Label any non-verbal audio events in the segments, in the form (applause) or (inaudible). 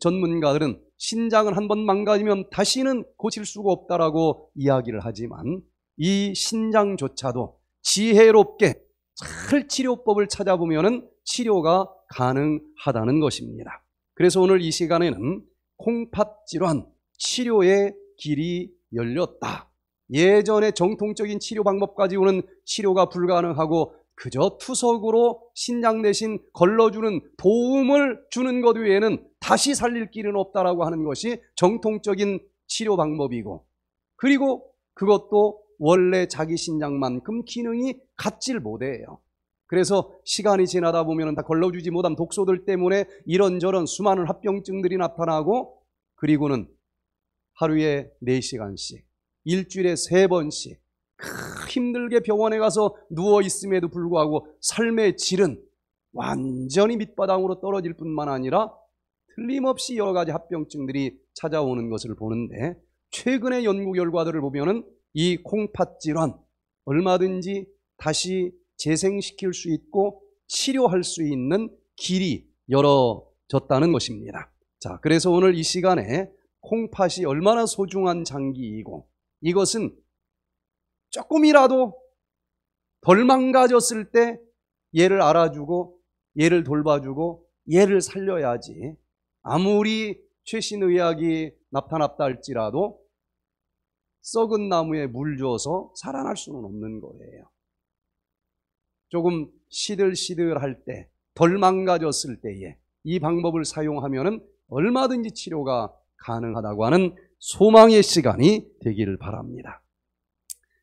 전문가들은 신장을한번 망가지면 다시는 고칠 수가 없다라고 이야기를 하지만 이 신장조차도 지혜롭게 잘 치료법을 찾아보면 치료가 가능하다는 것입니다. 그래서 오늘 이 시간에는 콩팥 질환 치료의 길이 열렸다. 예전의 정통적인 치료 방법까지 오는 치료가 불가능하고 그저 투석으로 신장 대신 걸러주는 도움을 주는 것 외에는 다시 살릴 길은 없다라고 하는 것이 정통적인 치료 방법이고 그리고 그것도 원래 자기 신장만큼 기능이 같질 못해요. 그래서 시간이 지나다 보면 다 걸러주지 못한 독소들 때문에 이런저런 수많은 합병증들이 나타나고 그리고는 하루에 4시간씩 일주일에 3번씩 힘들게 병원에 가서 누워 있음에도 불구하고 삶의 질은 완전히 밑바닥으로 떨어질 뿐만 아니라 틀림없이 여러 가지 합병증들이 찾아오는 것을 보는데 최근의 연구 결과들을 보면은 이 콩팥 질환 얼마든지 다시 재생시킬 수 있고 치료할 수 있는 길이 열어졌다는 것입니다. 자, 그래서 오늘 이 시간에 콩팥이 얼마나 소중한 장기이고 이것은 조금이라도 덜 망가졌을 때 얘를 알아주고 얘를 돌봐주고 얘를 살려야지 아무리 최신 의학이 나타났다 할지라도 썩은 나무에 물 줘서 살아날 수는 없는 거예요. 조금 시들시들할 때, 덜 망가졌을 때에 이 방법을 사용하면 얼마든지 치료가 가능하다고 하는 소망의 시간이 되기를 바랍니다.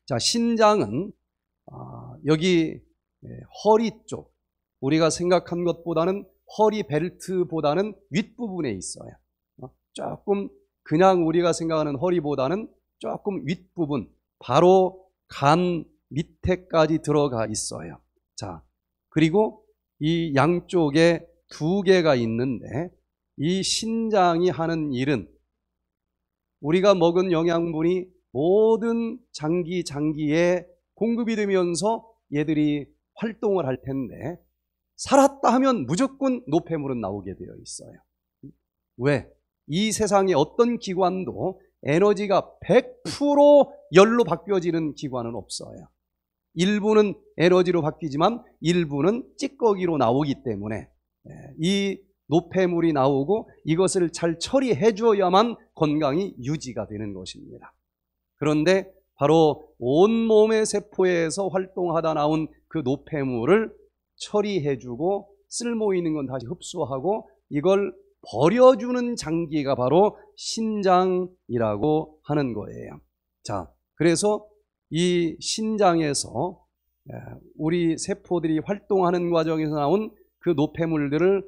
자, 신장은 아, 여기 예, 허리 쪽 우리가 생각한 것보다는 허리 벨트보다는 윗부분에 있어요. 어, 조금 그냥 우리가 생각하는 허리보다는 조금 윗부분 바로 간 밑에까지 들어가 있어요. 자, 그리고 이 양쪽에 두 개가 있는데 이 신장이 하는 일은 우리가 먹은 영양분이 모든 장기 장기에 공급이 되면서 얘들이 활동을 할 텐데 살았다 하면 무조건 노폐물은 나오게 되어 있어요. 왜? 이 세상의 어떤 기관도 에너지가 100% 열로 바뀌어지는 기관은 없어요. 일부는 에너지로 바뀌지만 일부는 찌꺼기로 나오기 때문에 예, 이 노폐물이 나오고 이것을 잘 처리해 주어야만 건강이 유지가 되는 것입니다. 그런데 바로 온몸의 세포에서 활동하다 나온 그 노폐물을 처리해주고 쓸모 있는 건 다시 흡수하고 이걸 버려주는 장기가 바로 신장이라고 하는 거예요. 자, 그래서 이 신장에서 예, 우리 세포들이 활동하는 과정에서 나온 그 노폐물들을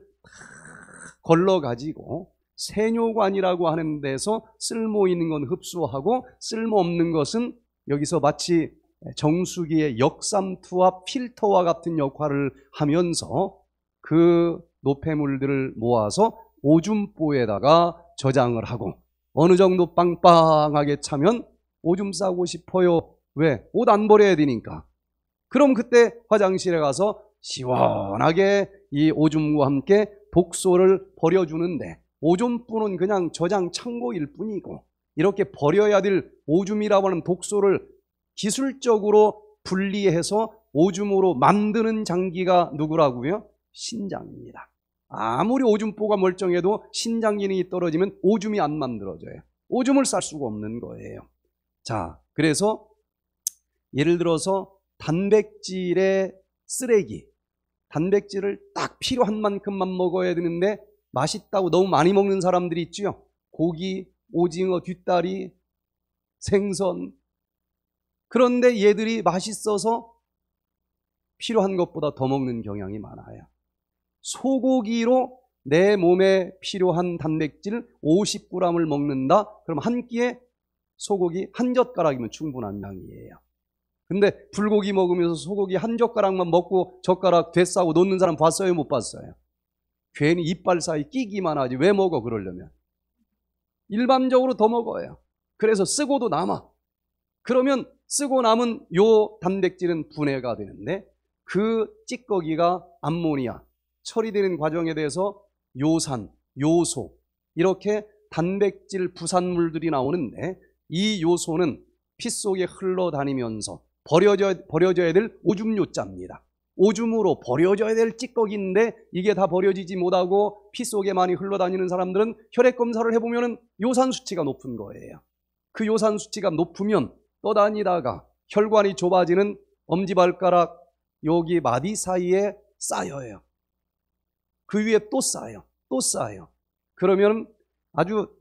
걸러 가지고 세뇨관이라고 하는 데서 쓸모 있는 건 흡수하고 쓸모 없는 것은 여기서 마치 정수기의 역삼투와 필터와 같은 역할을 하면서 그 노폐물들을 모아서 오줌보에다가 저장을 하고 어느 정도 빵빵하게 차면 오줌 싸고 싶어요. 왜? 옷 안 버려야 되니까. 그럼 그때 화장실에 가서 시원하게 이 오줌과 함께 독소를 버려주는데 오줌뿐은 그냥 저장 창고일 뿐이고 이렇게 버려야 될 오줌이라고 하는 독소를 기술적으로 분리해서 오줌으로 만드는 장기가 누구라고요? 신장입니다. 아무리 오줌보가 멀쩡해도 신장 기능이 떨어지면 오줌이 안 만들어져요. 오줌을 쌀 수가 없는 거예요. 자, 그래서 예를 들어서 단백질의 쓰레기, 단백질을 딱 필요한 만큼만 먹어야 되는데 맛있다고 너무 많이 먹는 사람들이 있죠 고기, 오징어, 뒷다리, 생선. 그런데 얘들이 맛있어서 필요한 것보다 더 먹는 경향이 많아요. 소고기로 내 몸에 필요한 단백질 50g을 먹는다. 그럼 한 끼에 소고기 한 젓가락이면 충분한 양이에요. 근데 불고기 먹으면서 소고기 한 젓가락만 먹고 젓가락 되싸고 놓는 사람 봤어요? 못 봤어요? 괜히 이빨 사이 끼기만 하지 왜 먹어 그러려면 일반적으로 더 먹어요 그래서 쓰고도 남아 그러면 쓰고 남은 요 단백질은 분해가 되는데 그 찌꺼기가 암모니아 처리되는 과정에 대해서 요산, 요소 이렇게 단백질 부산물들이 나오는데 이 요소는 피 속에 흘러다니면서 버려져, 버려져야 될 오줌요자입니다. 오줌으로 버려져야 될 찌꺼기인데 이게 다 버려지지 못하고 피 속에 많이 흘러다니는 사람들은 혈액 검사를 해보면 요산 수치가 높은 거예요. 그 요산 수치가 높으면 떠다니다가 혈관이 좁아지는 엄지발가락 여기 마디 사이에 쌓여요. 그 위에 또 쌓여, 또 쌓여. 그러면 아주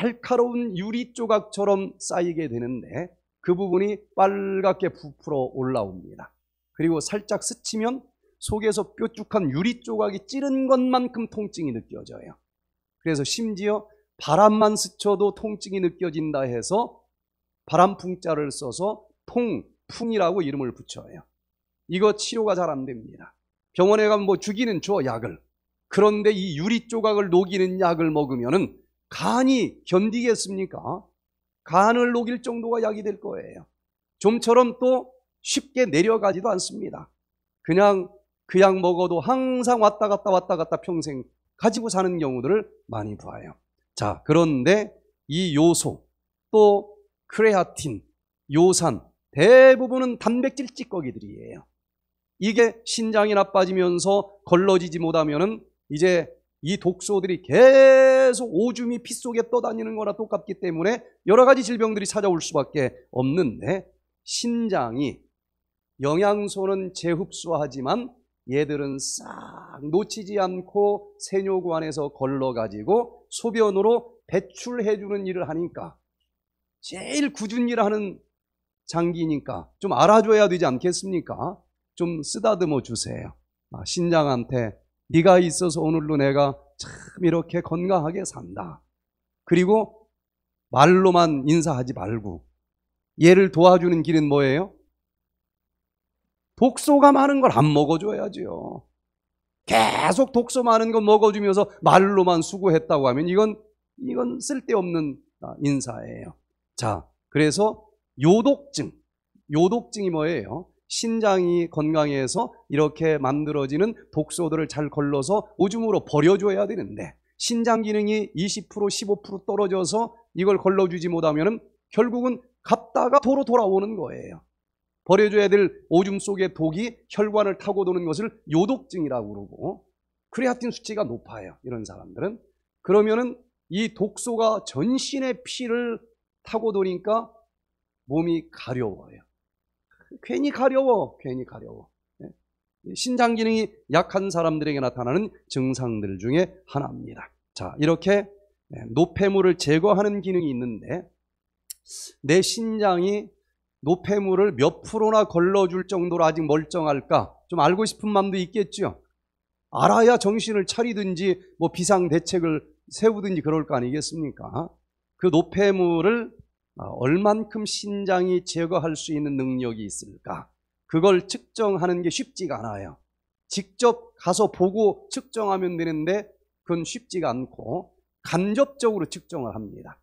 날카로운 유리 조각처럼 쌓이게 되는데 그 부분이 빨갛게 부풀어 올라옵니다. 그리고 살짝 스치면 속에서 뾰족한 유리 조각이 찌른 것만큼 통증이 느껴져요. 그래서 심지어 바람만 스쳐도 통증이 느껴진다 해서 바람풍자를 써서 통풍이라고 이름을 붙여요. 이거 치료가 잘 안 됩니다. 병원에 가면 뭐 주기는 줘 약을. 그런데 이 유리 조각을 녹이는 약을 먹으면은 간이 견디겠습니까? 간을 녹일 정도가 약이 될 거예요. 좀처럼 또 쉽게 내려가지도 않습니다. 그냥 그약 먹어도 항상 왔다 갔다 왔다 갔다 평생 가지고 사는 경우들을 많이 봐요. 자, 그런데 이 요소 또 크레아틴, 요산 대부분은 단백질 찌꺼기들이에요. 이게 신장이 나빠지면서 걸러지지 못하면은 이제 이 독소들이 계속 오줌이 피 속에 떠다니는 거나 똑같기 때문에 여러 가지 질병들이 찾아올 수밖에 없는데 신장이 영양소는 재흡수하지만 얘들은 싹 놓치지 않고 세뇨관에서 걸러가지고 소변으로 배출해주는 일을 하니까 제일 굳은 일 하는 장기니까 좀 알아줘야 되지 않겠습니까? 좀 쓰다듬어 주세요. 아, 신장한테 네가 있어서 오늘로 내가 참 이렇게 건강하게 산다. 그리고 말로만 인사하지 말고 얘를 도와주는 길은 뭐예요? 독소가 많은 걸 안 먹어줘야지요. 계속 독소 많은 거 먹어주면서 말로만 수고했다고 하면 이건, 이건 쓸데없는 인사예요. 자, 그래서 요독증. 요독증이 뭐예요? 신장이 건강해서 이렇게 만들어지는 독소들을 잘 걸러서 오줌으로 버려줘야 되는데 신장 기능이 20% 15% 떨어져서 이걸 걸러주지 못하면 결국은 갔다가 도로 돌아오는 거예요. 버려줘야 될 오줌 속의 독이 혈관을 타고 도는 것을 요독증이라고 그러고 크레아틴 수치가 높아요. 이런 사람들은 그러면은 이 독소가 전신의 피를 타고 도니까 몸이 가려워요. 괜히 가려워, 괜히 가려워. 예? 신장 기능이 약한 사람들에게 나타나는 증상들 중에 하나입니다. 자, 이렇게 예, 노폐물을 제거하는 기능이 있는데 내 신장이 노폐물을 몇 프로나 걸러줄 정도로 아직 멀쩡할까? 좀 알고 싶은 마음도 있겠죠. 알아야 정신을 차리든지 뭐 비상 대책을 세우든지 그럴 거 아니겠습니까? 그 노폐물을 아, 얼만큼 신장이 제거할 수 있는 능력이 있을까? 그걸 측정하는 게 쉽지가 않아요. 직접 가서 보고 측정하면 되는데 그건 쉽지가 않고 간접적으로 측정을 합니다.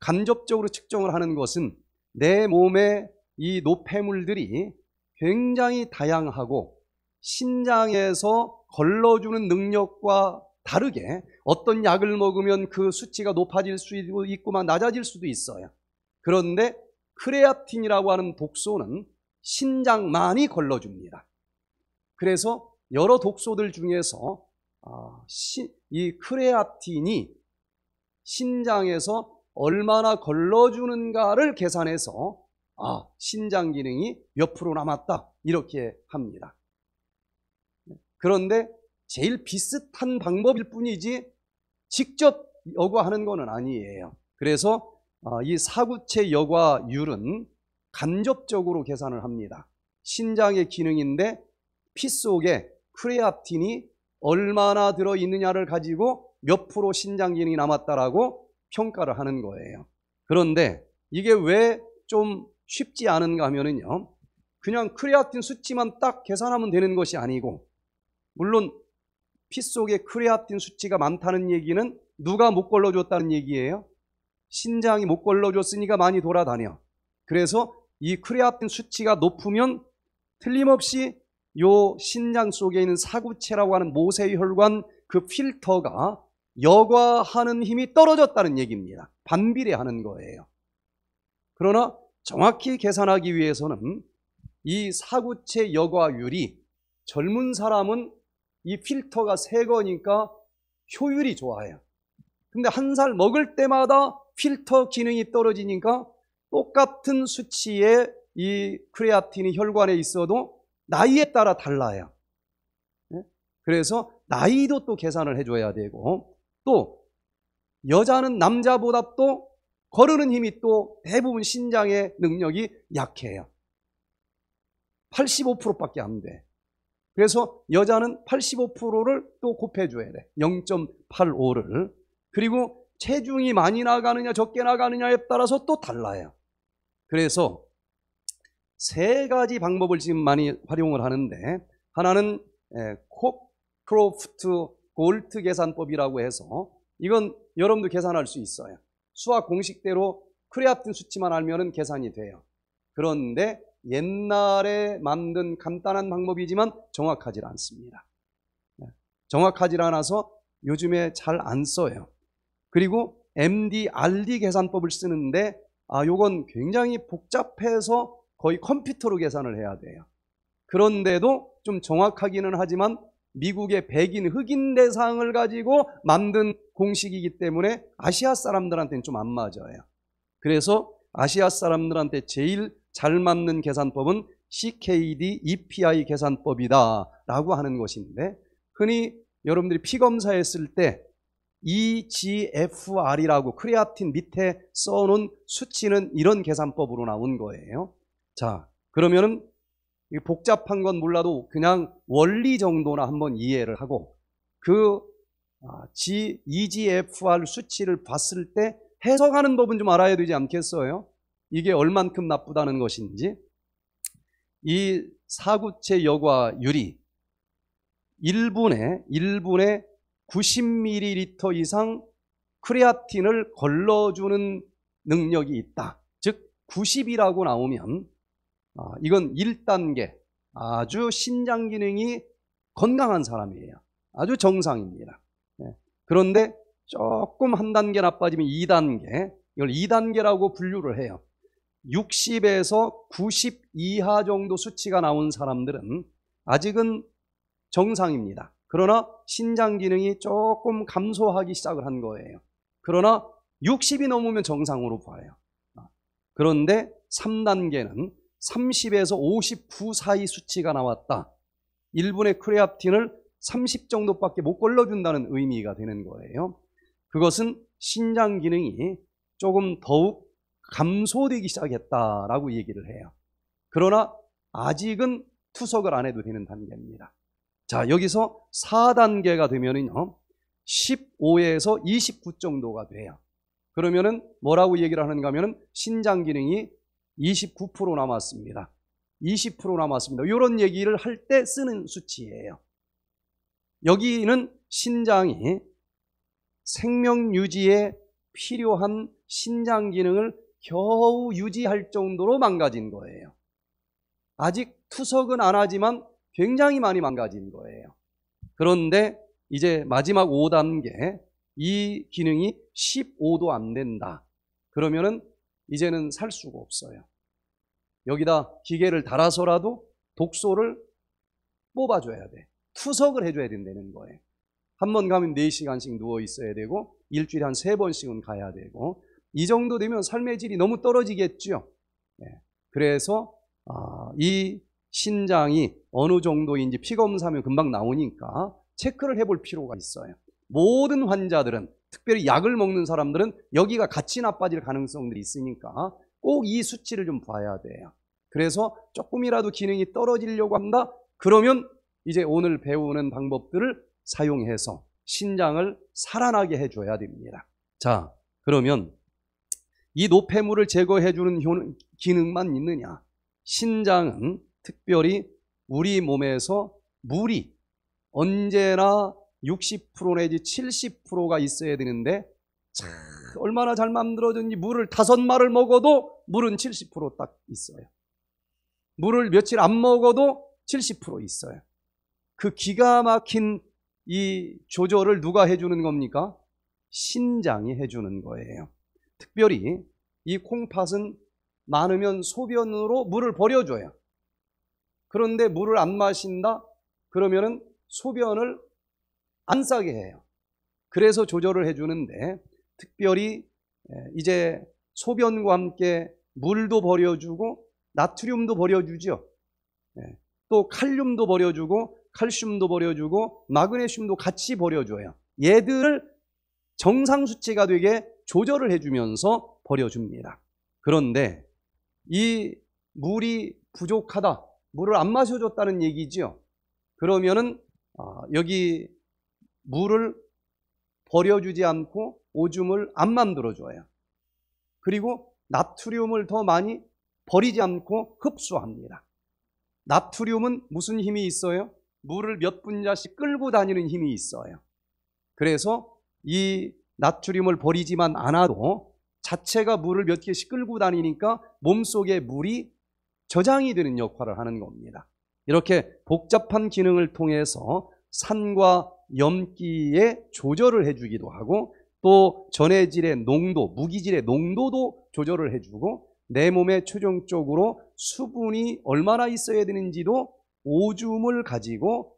간접적으로 측정을 하는 것은 내몸에 이 노폐물들이 굉장히 다양하고 신장에서 걸러주는 능력과 다르게 어떤 약을 먹으면 그 수치가 높아질 수 있고 막 낮아질 수도 있어요. 그런데 크레아틴이라고 하는 독소는 신장만이 걸러줍니다. 그래서 여러 독소들 중에서 아, 이 크레아틴이 신장에서 얼마나 걸러주는가를 계산해서 아, 신장 기능이 몇 프로 남았다. 이렇게 합니다. 네. 그런데 제일 비슷한 방법일 뿐이지 직접 여과하는 것은 아니에요. 그래서 아, 이 사구체 여과율은 간접적으로 계산을 합니다. 신장의 기능인데 피 속에 크레아틴이 얼마나 들어 있느냐를 가지고 몇 프로 신장 기능이 남았다라고 평가를 하는 거예요. 그런데 이게 왜좀 쉽지 않은가 하면요 그냥 크레아틴 수치만 딱 계산하면 되는 것이 아니고 물론 피 속에 크레아틴 수치가 많다는 얘기는 누가 못 걸러줬다는 얘기예요. 신장이 못 걸러줬으니까 많이 돌아다녀. 그래서 이 크레아틴 수치가 높으면 틀림없이 요 신장 속에 있는 사구체라고 하는 모세혈관 그 필터가 여과하는 힘이 떨어졌다는 얘기입니다. 반비례하는 거예요. 그러나 정확히 계산하기 위해서는 이 사구체 여과율이 젊은 사람은 이 필터가 새 거니까 효율이 좋아요. 근데 한 살 먹을 때마다 필터 기능이 떨어지니까 똑같은 수치의 이 크레아틴이 혈관에 있어도 나이에 따라 달라요. 예? 그래서 나이도 또 계산을 해줘야 되고 또 여자는 남자보다 또 거르는 힘이 또 대부분 신장의 능력이 약해요. 85%밖에 안 돼. 그래서 여자는 85%를 또 곱해줘야 돼. 0.85를. 그리고 체중이 많이 나가느냐 적게 나가느냐에 따라서 또 달라요. 그래서 세 가지 방법을 지금 많이 활용을 하는데 하나는 콥크로프트 골트 계산법이라고 해서 이건 여러분도 계산할 수 있어요. 수학 공식대로 크레아틴 수치만 알면 계산이 돼요. 그런데 옛날에 만든 간단한 방법이지만 정확하지 않습니다. 네. 정확하지 않아서 요즘에 잘 안 써요. 그리고 MD, RD 계산법을 쓰는데 아, 요건 굉장히 복잡해서 거의 컴퓨터로 계산을 해야 돼요. 그런데도 좀 정확하기는 하지만 미국의 백인 흑인 대상을 가지고 만든 공식이기 때문에 아시아 사람들한테는 좀 안 맞아요. 그래서 아시아 사람들한테 제일 잘 맞는 계산법은 CKD EPI 계산법이다 라고 하는 것인데 흔히 여러분들이 피검사 했을 때 EGFR이라고 크레아틴 밑에 써놓은 수치는 이런 계산법으로 나온 거예요. 자, 그러면은 복잡한 건 몰라도 그냥 원리 정도나 한번 이해를 하고 그 G, 아, EGFR 수치를 봤을 때 해석하는 법은 좀 알아야 되지 않겠어요? 이게 얼만큼 나쁘다는 것인지 이 사구체 여과 유리 1분에 1분에 90ml 이상 크레아틴을 걸러주는 능력이 있다. 즉 90이라고 나오면 아, 이건 1단계 아주 신장 기능이 건강한 사람이에요. 아주 정상입니다. 예. 그런데 조금 한 단계 나빠지면 2단계 이걸 2단계라고 분류를 해요. 60에서 90 이하 정도 수치가 나온 사람들은 아직은 정상입니다. 그러나 신장 기능이 조금 감소하기 시작을 한 거예요. 그러나 60이 넘으면 정상으로 봐요. 아, 그런데 3단계는 30에서 59 사이 수치가 나왔다. 일본의 크레아틴을 30 정도밖에 못 걸러준다는 의미가 되는 거예요. 그것은 신장 기능이 조금 더욱 감소되기 시작했다라고 얘기를 해요. 그러나 아직은 투석을 안 해도 되는 단계입니다. 자, 여기서 4단계가 되면은요. 15에서 29 정도가 돼요. 그러면은 뭐라고 얘기를 하는가 하면은 신장 기능이 29% 남았습니다. 20% 남았습니다. 이런 얘기를 할 때 쓰는 수치예요. 여기는 신장이 생명 유지에 필요한 신장 기능을 겨우 유지할 정도로 망가진 거예요. 아직 투석은 안 하지만 굉장히 많이 망가진 거예요. 그런데 이제 마지막 5단계 이 기능이 15도 안 된다. 그러면은 이제는 살 수가 없어요. 여기다 기계를 달아서라도 독소를 뽑아줘야 돼. 투석을 해줘야 된다는 거예요. 한 번 가면 4시간씩 누워 있어야 되고 일주일에 한 3번씩은 가야 되고 이 정도 되면 삶의 질이 너무 떨어지겠죠. 네. 그래서 아, 이 신장이 어느 정도인지 피검사면 금방 나오니까 체크를 해볼 필요가 있어요. 모든 환자들은 특별히 약을 먹는 사람들은 여기가 같이 나빠질 가능성들이 있으니까 꼭 이 수치를 좀 봐야 돼요. 그래서 조금이라도 기능이 떨어지려고 한다? 그러면 이제 오늘 배우는 방법들을 사용해서 신장을 살아나게 해줘야 됩니다. 자, 그러면 이 노폐물을 제거해주는 기능만 있느냐? 신장은 특별히 우리 몸에서 물이 언제나 60% 내지 70%가 있어야 되는데 참 얼마나 잘 만들어졌는지 물을 다섯 마를 먹어도 물은 70%딱 있어요. 물을 며칠 안 먹어도 70% 있어요. 그 기가 막힌 이 조절을 누가 해주는 겁니까? 신장이 해주는 거예요. 특별히 이 콩팥은 많으면 소변으로 물을 버려줘요. 그런데 물을 안 마신다? 그러면은 소변을 안 싸게 해요. 그래서 조절을 해주는데 특별히 예, 이제 소변과 함께 물도 버려주고 나트륨도 버려주죠. 예, 또 칼륨도 버려주고 칼슘도 버려주고 마그네슘도 같이 버려줘요. 얘들을 정상 수치가 되게 조절을 해주면서 버려줍니다. 그런데 이 물이 부족하다, 물을 안 마셔줬다는 얘기지요. 그러면은 어, 여기 물을 버려주지 않고 오줌을 안 만들어줘요. 그리고 나트륨을 더 많이 버리지 않고 흡수합니다. 나트륨은 무슨 힘이 있어요? 물을 몇 분자씩 끌고 다니는 힘이 있어요. 그래서 이 나트륨을 버리지만 않아도 자체가 물을 몇 개씩 끌고 다니니까 몸속에 물이 저장이 되는 역할을 하는 겁니다. 이렇게 복잡한 기능을 통해서 산과 염기에 조절을 해주기도 하고 또 전해질의 농도, 무기질의 농도도 조절을 해주고 내 몸에 최종적으로 수분이 얼마나 있어야 되는지도 오줌을 가지고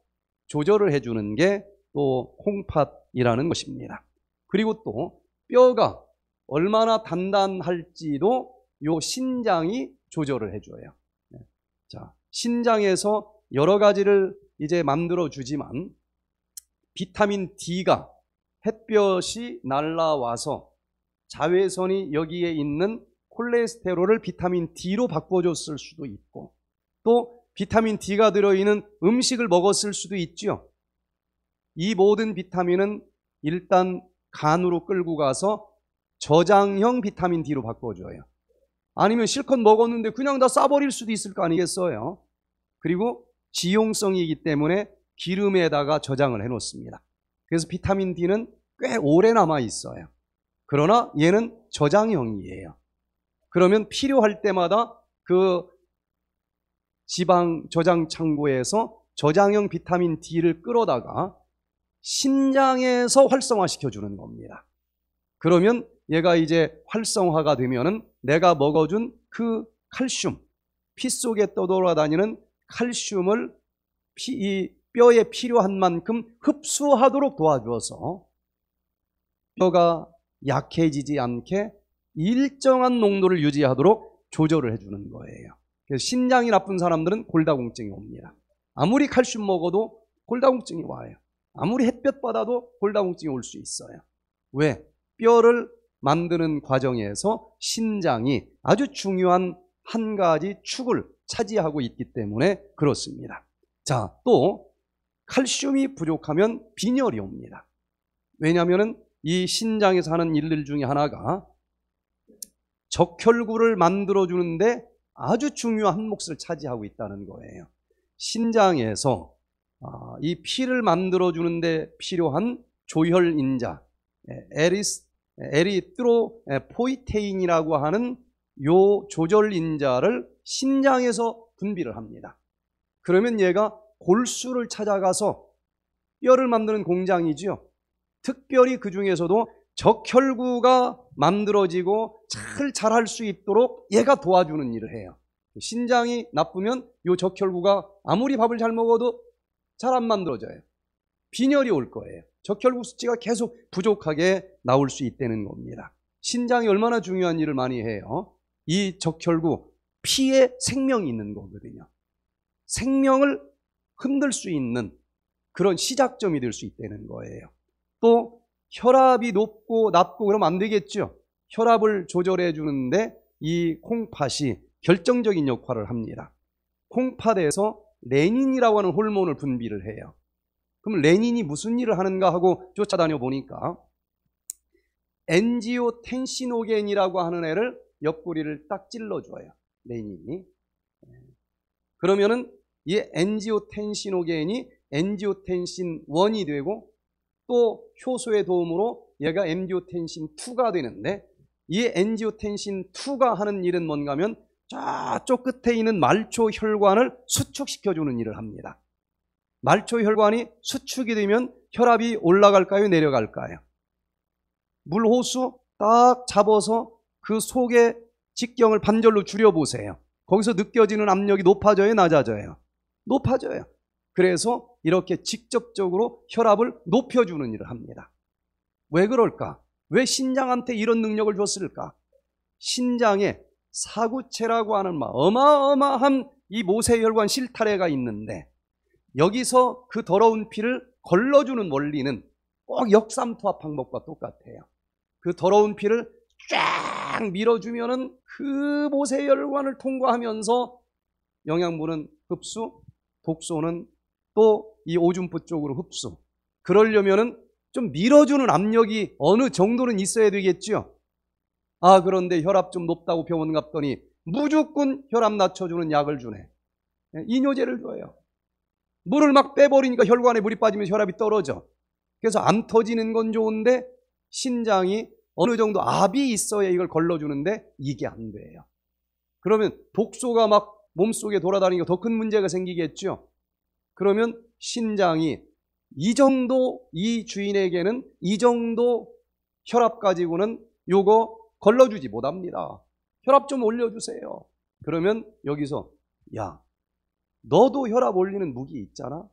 조절을 해주는 게 또 콩팥이라는 것입니다. 그리고 또 뼈가 얼마나 단단할지도 요 신장이 조절을 해줘요. 네. 자, 신장에서 여러 가지를 이제 만들어 주지만 비타민 D가 햇볕이 날라와서 자외선이 여기에 있는 콜레스테롤을 비타민 D로 바꿔줬을 수도 있고 또 비타민 D가 들어있는 음식을 먹었을 수도 있죠이 모든 비타민은 일단 간으로 끌고 가서 저장형 비타민 D로 바꿔줘요. 아니면 실컷 먹었는데 그냥 다 싸버릴 수도 있을 거 아니겠어요. 그리고 지용성이기 때문에 기름에다가 저장을 해 놓습니다. 그래서 비타민 D는 꽤 오래 남아 있어요. 그러나 얘는 저장형이에요. 그러면 필요할 때마다 그 지방 저장 창고에서 저장형 비타민 D를 끌어다가 신장에서 활성화시켜 주는 겁니다. 그러면 얘가 이제 활성화가 되면은 내가 먹어준 그 칼슘, 피 속에 떠돌아다니는 칼슘을 피, 이 뼈에 필요한 만큼 흡수하도록 도와주어서 뼈가 약해지지 않게 일정한 농도를 유지하도록 조절을 해주는 거예요. 그래서 신장이 나쁜 사람들은 골다공증이 옵니다. 아무리 칼슘 먹어도 골다공증이 와요. 아무리 햇볕 받아도 골다공증이 올 수 있어요. 왜? 뼈를 만드는 과정에서 신장이 아주 중요한 한 가지 축을 차지하고 있기 때문에 그렇습니다. 자, 또 칼슘이 부족하면 빈혈이 옵니다. 왜냐하면 이 신장에서 하는 일들 중에 하나가 적혈구를 만들어주는데 아주 중요한 몫을 차지하고 있다는 거예요. 신장에서 아, 이 피를 만들어주는데 필요한 조혈인자, 에리스, 에리트로포이테인이라고 하는 요 조절인자를 신장에서 분비를 합니다. 그러면 얘가 골수를 찾아가서 뼈를 만드는 공장이지요. 특별히 그 중에서도 적혈구가 만들어지고 잘 자랄 수 있도록 얘가 도와주는 일을 해요. 신장이 나쁘면 이 적혈구가 아무리 밥을 잘 먹어도 잘 안 만들어져요. 빈혈이 올 거예요. 적혈구 수치가 계속 부족하게 나올 수 있다는 겁니다. 신장이 얼마나 중요한 일을 많이 해요. 이 적혈구 피에 생명이 있는 거거든요. 생명을 흔들 수 있는 그런 시작점이 될 수 있다는 거예요. 또 혈압이 높고 낮고 그러면 안 되겠죠. 혈압을 조절해 주는데 이 콩팥이 결정적인 역할을 합니다. 콩팥에서 레닌이라고 하는 호르몬을 분비를 해요. 그럼 레닌이 무슨 일을 하는가 하고 쫓아다녀 보니까 엔지오텐시노겐이라고 하는 애를 옆구리를 딱 찔러줘요. 레닌이. 예. 그러면은 이 엔지오텐신오겐이 엔지오텐신 1이 되고 또 효소의 도움으로 얘가 엔지오텐신 2가 되는데 이 엔지오텐신 2가 하는 일은 뭔가 하면 저쪽 끝에 있는 말초 혈관을 수축시켜 주는 일을 합니다. 말초 혈관이 수축이 되면 혈압이 올라갈까요, 내려갈까요? 물 호수 딱 잡아서 그 속에 직경을 반절로 줄여 보세요. 거기서 느껴지는 압력이 높아져요, 낮아져요? 높아져요. 그래서 이렇게 직접적으로 혈압을 높여주는 일을 합니다. 왜 그럴까? 왜 신장한테 이런 능력을 줬을까? 신장에 사구체라고 하는 어마어마한 이 모세혈관 실타래가 있는데 여기서 그 더러운 피를 걸러주는 원리는 꼭 역삼투압 방법과 똑같아요. 그 더러운 피를 쫙밀어주면그 모세혈관을 통과하면서 영양분은 흡수, 독소는 또 이 오줌부 쪽으로 흡수. 그러려면은 좀 밀어주는 압력이 어느 정도는 있어야 되겠죠 아, 그런데 혈압 좀 높다고 병원 갔더니 무조건 혈압 낮춰주는 약을 주네. 예, 이뇨제를 줘요. 물을 막 빼버리니까 혈관에 물이 빠지면 혈압이 떨어져. 그래서 안 터지는 건 좋은데 신장이 어느 정도 압이 있어야 이걸 걸러주는데 이게 안 돼요. 그러면 독소가 막 몸속에 돌아다니고 더큰 문제가 생기겠죠. 그러면 신장이 이 정도 이 주인에게는 이 정도 혈압 가지고는 요거 걸러주지 못합니다. 혈압 좀 올려주세요. 그러면 여기서 야 너도 혈압 올리는 무기 있잖아.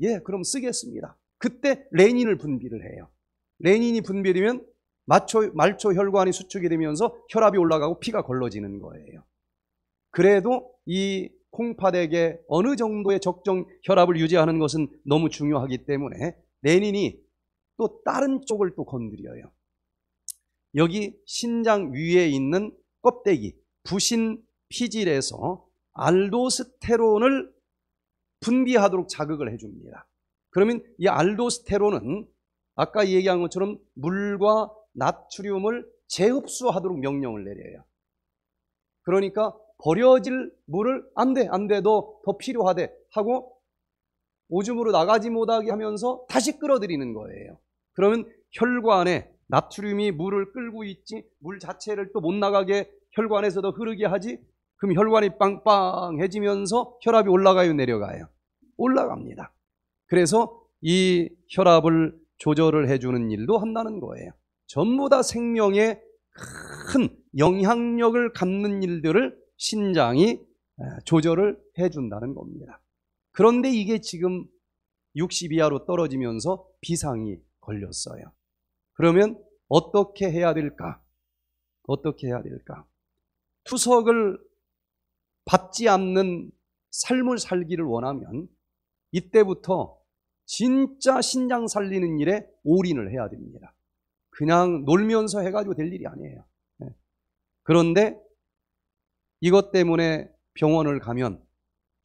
예, 그럼 쓰겠습니다. 그때 레닌을 분비를 해요. 레닌이 분비되면 말초 혈관이 수축이 되면서 혈압이 올라가고 피가 걸러지는 거예요. 그래도 이 콩팥에게 어느 정도의 적정 혈압을 유지하는 것은 너무 중요하기 때문에 레닌이 또 다른 쪽을 또 건드려요. 여기 신장 위에 있는 껍데기 부신 피질에서 알도스테론을 분비하도록 자극을 해줍니다. 그러면 이 알도스테론은 아까 얘기한 것처럼 물과 나트륨을 재흡수하도록 명령을 내려요. 그러니까 버려질 물을 안 돼, 안 돼도 더 필요하대 하고 오줌으로 나가지 못하게 하면서 다시 끌어들이는 거예요. 그러면 혈관에 나트륨이 물을 끌고 있지 물 자체를 또 못 나가게 혈관에서 도 흐르게 하지 그럼 혈관이 빵빵해지면서 혈압이 올라가요 내려가요 올라갑니다 그래서 이 혈압을 조절을 해주는 일도 한다는 거예요 전부 다 생명에 큰 영향력을 갖는 일들을 신장이 조절을 해준다는 겁니다. 그런데 이게 지금 60 이하로 떨어지면서 비상이 걸렸어요. 그러면 어떻게 해야 될까? 어떻게 해야 될까? 투석을 받지 않는 삶을 살기를 원하면 이때부터 진짜 신장 살리는 일에 올인을 해야 됩니다. 그냥 놀면서 해가지고 될 일이 아니에요. 네. 그런데 이것 때문에 병원을 가면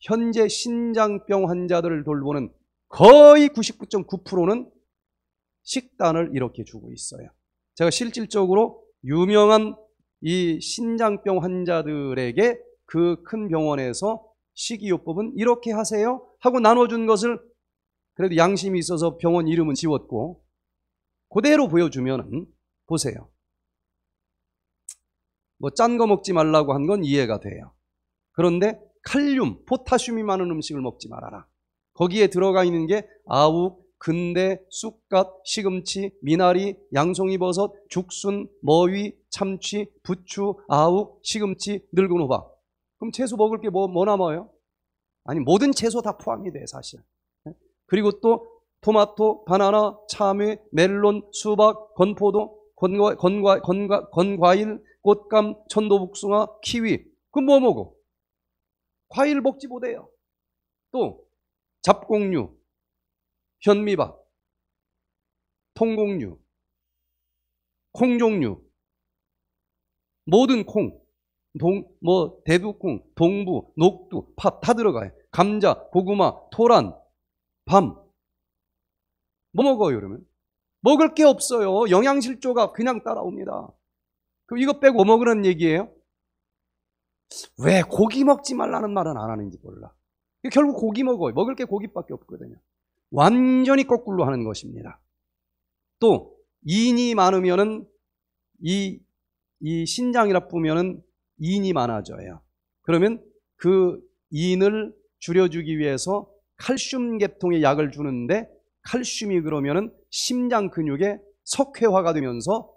현재 신장병 환자들을 돌보는 거의 99.9%는 식단을 이렇게 주고 있어요. 제가 실질적으로 유명한 이 신장병 환자들에게 그 큰 병원에서 식이요법은 이렇게 하세요 하고 나눠준 것을 그래도 양심이 있어서 병원 이름은 지웠고 그대로 보여주면 보세요. 뭐짠거 먹지 말라고 한 건 이해가 돼요. 그런데 칼륨, 포타슘이 많은 음식을 먹지 말아라. 거기에 들어가 있는 게 아욱, 근대, 쑥갓, 시금치, 미나리, 양송이버섯, 죽순, 머위, 참치, 부추, 아욱, 시금치, 늙은 호박. 그럼 채소 먹을 게 뭐, 뭐 남아요? 아니, 모든 채소 다 포함이 돼, 사실. 네? 그리고 또 토마토, 바나나, 참외, 멜론, 수박, 건포도, 건과, 건과, 건과, 건과일, 꽃감, 천도복숭아, 키위. 그뭐 먹어? 과일 먹지 못해요. 또 잡곡류, 현미밥, 통곡류, 콩종류, 모든 콩, 동, 뭐 대두콩, 동부, 녹두, 팥 다 들어가요. 감자, 고구마, 토란, 밤. 뭐 먹어요, 그러면? 먹을 게 없어요. 영양실조가 그냥 따라옵니다. 그럼 이거 빼고 뭐 먹으라는 얘기예요? 왜 고기 먹지 말라는 말은 안 하는지 몰라. 결국 고기 먹어요. 먹을 게 고기밖에 없거든요. 완전히 거꾸로 하는 것입니다. 또 인이 많으면은 이, 이 신장이라 뿌면은 인이 많아져요. 그러면 그 인을 줄여주기 위해서 칼슘 계통의 약을 주는데 칼슘이 그러면은 심장 근육에 석회화가 되면서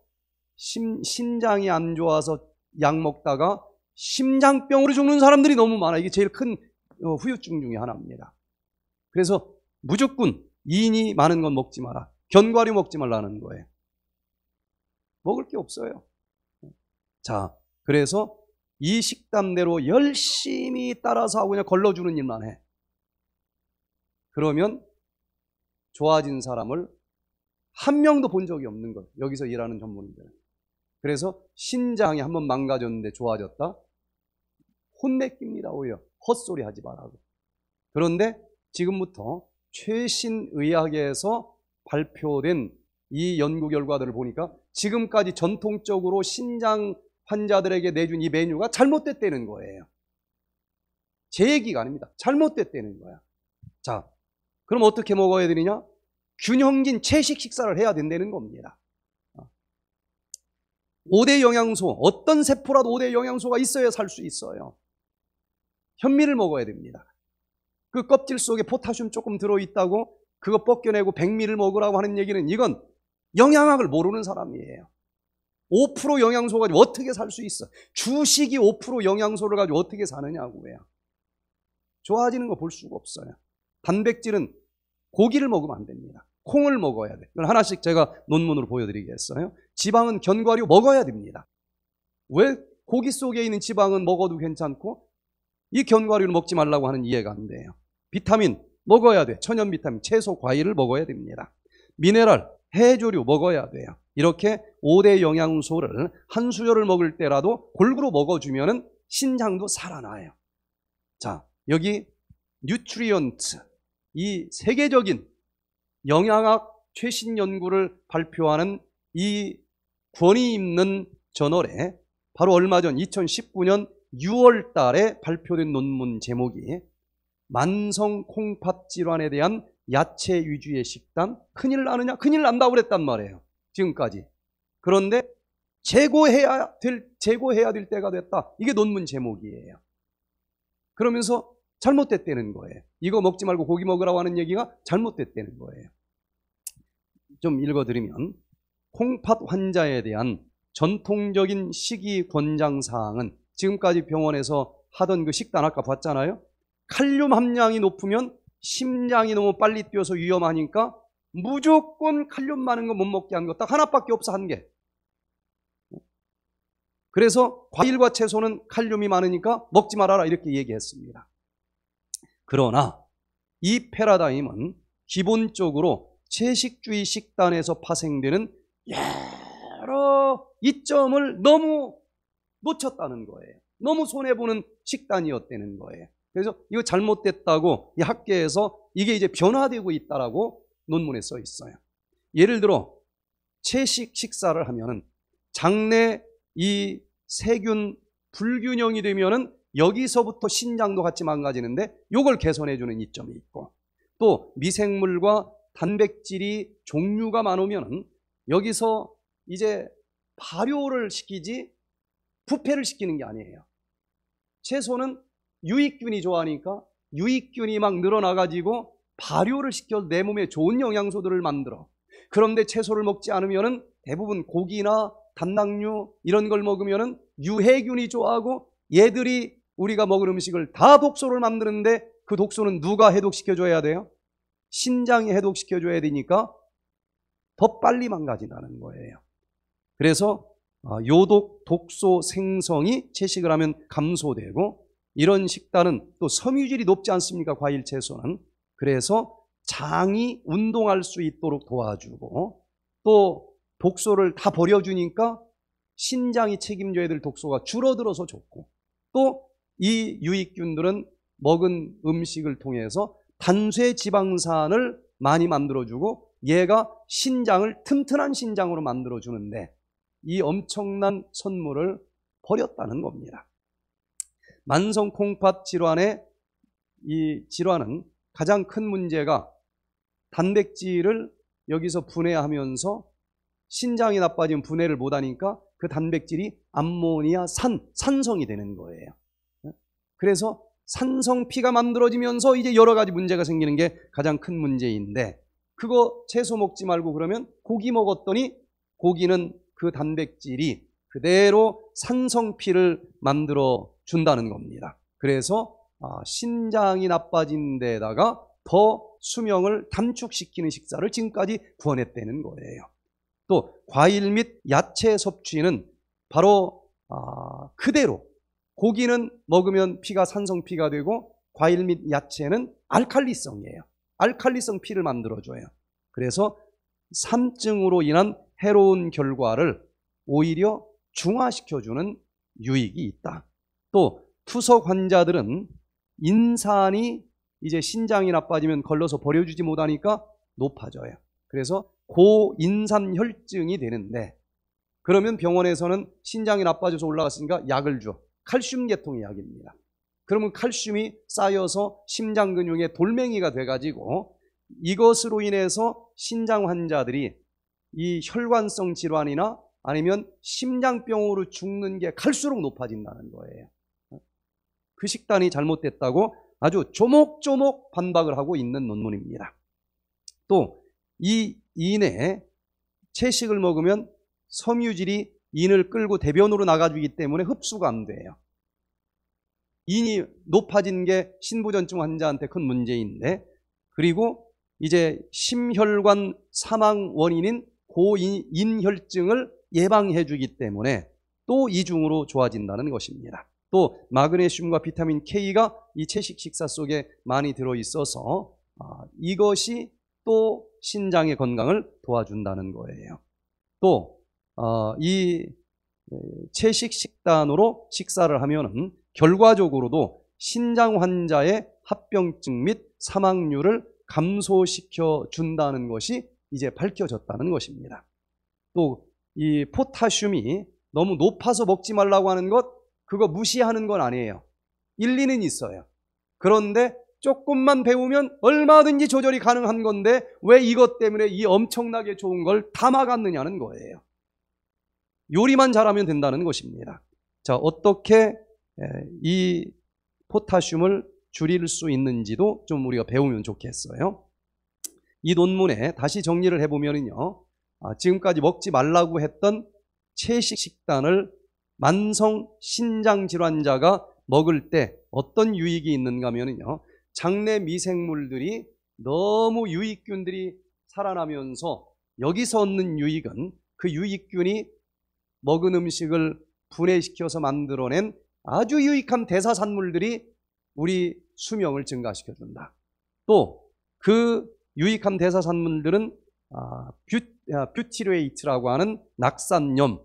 심, 신장이 안 좋아서 약 먹다가 심장병으로 죽는 사람들이 너무 많아. 요 이게 제일 큰 어, 후유증 중에 하나입니다. 그래서 무조건 인이 많은 건 먹지 마라. 견과류 먹지 말라는 거예요. 먹을 게 없어요. 자, 그래서 이 식단대로 열심히 따라서 하고 그냥 걸러주는 일만 해. 그러면 좋아진 사람을 한 명도 본 적이 없는 거예요. 여기서 일하는 전문인들은. 그래서 신장이 한 번 망가졌는데 좋아졌다? 혼내깁니다, 오히려. 헛소리 하지 말라고. 그런데 지금부터 최신 의학에서 발표된 이 연구 결과들을 보니까 지금까지 전통적으로 신장 환자들에게 내준 이 메뉴가 잘못됐다는 거예요. 제 얘기가 아닙니다. 잘못됐다는 거야. 자, 그럼 어떻게 먹어야 되느냐? 균형진 채식 식사를 해야 된다는 겁니다. 5대 영양소, 어떤 세포라도 5대 영양소가 있어야 살 수 있어요. 현미를 먹어야 됩니다. 그 껍질 속에 포타슘 조금 들어있다고 그거 벗겨내고 백미를 먹으라고 하는 얘기는 이건 영양학을 모르는 사람이에요. 5% 영양소 가지고 어떻게 살 수 있어? 주식이 5% 영양소를 가지고 어떻게 사느냐고요. 좋아지는 거 볼 수가 없어요. 단백질은 고기를 먹으면 안 됩니다. 콩을 먹어야 돼. 이걸 하나씩 제가 논문으로 보여드리겠어요. 지방은 견과류 먹어야 됩니다. 왜 고기 속에 있는 지방은 먹어도 괜찮고 이 견과류를 먹지 말라고 하는 이해가 안 돼요. 비타민 먹어야 돼. 천연 비타민, 채소, 과일을 먹어야 됩니다. 미네랄, 해조류 먹어야 돼요. 이렇게 5대 영양소를 한 수저를 먹을 때라도 골고루 먹어주면 신장도 살아나요. 자, 여기 뉴트리언트, 이 세계적인 영양학 최신 연구를 발표하는 이 권위 있는 저널에 바로 얼마 전 2019년 6월 달에 발표된 논문 제목이 만성 콩팥 질환에 대한 야채 위주의 식단 큰일 나느냐 큰일 난다고 그랬단 말이에요 지금까지 그런데 제고해야 될 제고해야 될 때가 됐다 이게 논문 제목이에요 그러면서 잘못됐다는 거예요 이거 먹지 말고 고기 먹으라고 하는 얘기가 잘못됐다는 거예요 좀 읽어드리면 콩팥 환자에 대한 전통적인 식이 권장 사항은 지금까지 병원에서 하던 그 식단 아까 봤잖아요. 칼륨 함량이 높으면 심장이 너무 빨리 뛰어서 위험하니까 무조건 칼륨 많은 거 못 먹게 하는 거딱 하나밖에 없어 한 게. 그래서 과일과 채소는 칼륨이 많으니까 먹지 말아라 이렇게 얘기했습니다. 그러나 이 패러다임은 기본적으로 채식주의 식단에서 파생되는 여러 이점을 너무 놓쳤다는 거예요. 너무 손해보는 식단이었다는 거예요. 그래서 이거 잘못됐다고 이 학계에서 이게 이제 변화되고 있다라고 논문에 써 있어요. 예를 들어 채식 식사를 하면은 장내 이 세균 불균형이 되면은 여기서부터 신장도 같이 망가지는데 이걸 개선해 주는 이점이 있고 또 미생물과 단백질이 종류가 많으면 여기서 이제 발효를 시키지 부패를 시키는 게 아니에요. 채소는 유익균이 좋아하니까 유익균이 막 늘어나가지고 발효를 시켜내 몸에 좋은 영양소들을 만들어. 그런데 채소를 먹지 않으면 대부분 고기나 단당류 이런 걸 먹으면 유해균이 좋아하고 얘들이 우리가 먹은 음식을 다 독소를 만드는데 그 독소는 누가 해독시켜줘야 돼요? 신장이 해독시켜줘야 되니까 더 빨리 망가진다는 거예요. 그래서 아, 요독, 독소 생성이 채식을 하면 감소되고 이런 식단은 또 섬유질이 높지 않습니까? 과일, 채소는. 그래서 장이 운동할 수 있도록 도와주고 또 독소를 다 버려주니까 신장이 책임져야 될 독소가 줄어들어서 좋고 또 이 유익균들은 먹은 음식을 통해서 단쇠 지방산을 많이 만들어주고 얘가 신장을 튼튼한 신장으로 만들어주는데 이 엄청난 선물을 버렸다는 겁니다. 만성 콩팥 질환의 이 질환은 가장 큰 문제가 단백질을 여기서 분해하면서 신장이 나빠지면 분해를 못하니까 그 단백질이 암모니아 산, 산성이 되는 거예요. 그래서 산성피가 만들어지면서 이제 여러 가지 문제가 생기는 게 가장 큰 문제인데 그거 채소 먹지 말고 그러면 고기 먹었더니 고기는 그 단백질이 그대로 산성피를 만들어 준다는 겁니다. 그래서 아, 신장이 나빠진 데다가더 수명을 단축시키는 식사를 지금까지 구원했다는 거예요. 또 과일 및 야채 섭취는 바로 아, 그대로 고기는 먹으면 피가 산성피가 되고 과일 및 야채는 알칼리성이에요. 알칼리성 피를 만들어줘요. 그래서 삼증으로 인한 해로운 결과를 오히려 중화시켜주는 유익이 있다. 또 투석 환자들은 인산이 이제 신장이 나빠지면 걸러서 버려주지 못하니까 높아져요. 그래서 고인산혈증이 되는데 그러면 병원에서는 신장이 나빠져서 올라갔으니까 약을 줘. 칼슘 계통의 약입니다. 그러면 칼슘이 쌓여서 심장 근육의 돌멩이가 돼가지고 이것으로 인해서 신장 환자들이 이 혈관성 질환이나 아니면 심장병으로 죽는 게 갈수록 높아진다는 거예요. 그 식단이 잘못됐다고 아주 조목조목 반박을 하고 있는 논문입니다. 또 이 이내에 채식을 먹으면 섬유질이 인을 끌고 대변으로 나가주기 때문에 흡수가 안 돼요. 인이 높아진 게 신부전증 환자한테 큰 문제인데 그리고 이제 심혈관 사망 원인인 고인혈증을 예방해 주기 때문에 또 이중으로 좋아진다는 것입니다. 또 마그네슘과 비타민 K가 이 채식 식사 속에 많이 들어 있어서 아, 이것이 또 신장의 건강을 도와준다는 거예요. 또 어, 이 예, 채식 식단으로 식사를 하면은 결과적으로도 신장 환자의 합병증 및 사망률을 감소시켜 준다는 것이 이제 밝혀졌다는 것입니다. 또 이 포타슘이 너무 높아서 먹지 말라고 하는 것 그거 무시하는 건 아니에요. 일리는 있어요. 그런데 조금만 배우면 얼마든지 조절이 가능한 건데 왜 이것 때문에 이 엄청나게 좋은 걸 다 막았느냐는 거예요. 요리만 잘하면 된다는 것입니다. 자, 어떻게 이 포타슘을 줄일 수 있는지도 좀 우리가 배우면 좋겠어요. 이 논문에 다시 정리를 해보면요. 아, 지금까지 먹지 말라고 했던 채식 식단을 만성 신장 질환자가 먹을 때 어떤 유익이 있는가 하면요. 장내 미생물들이 너무 유익균들이 살아나면서 여기서 얻는 유익은 그 유익균이 먹은 음식을 분해시켜서 만들어낸 아주 유익한 대사산물들이 우리 수명을 증가시켜준다. 또 그 유익한 대사산물들은 아, 뷰, 아, 티레이트라고 하는 낙산염,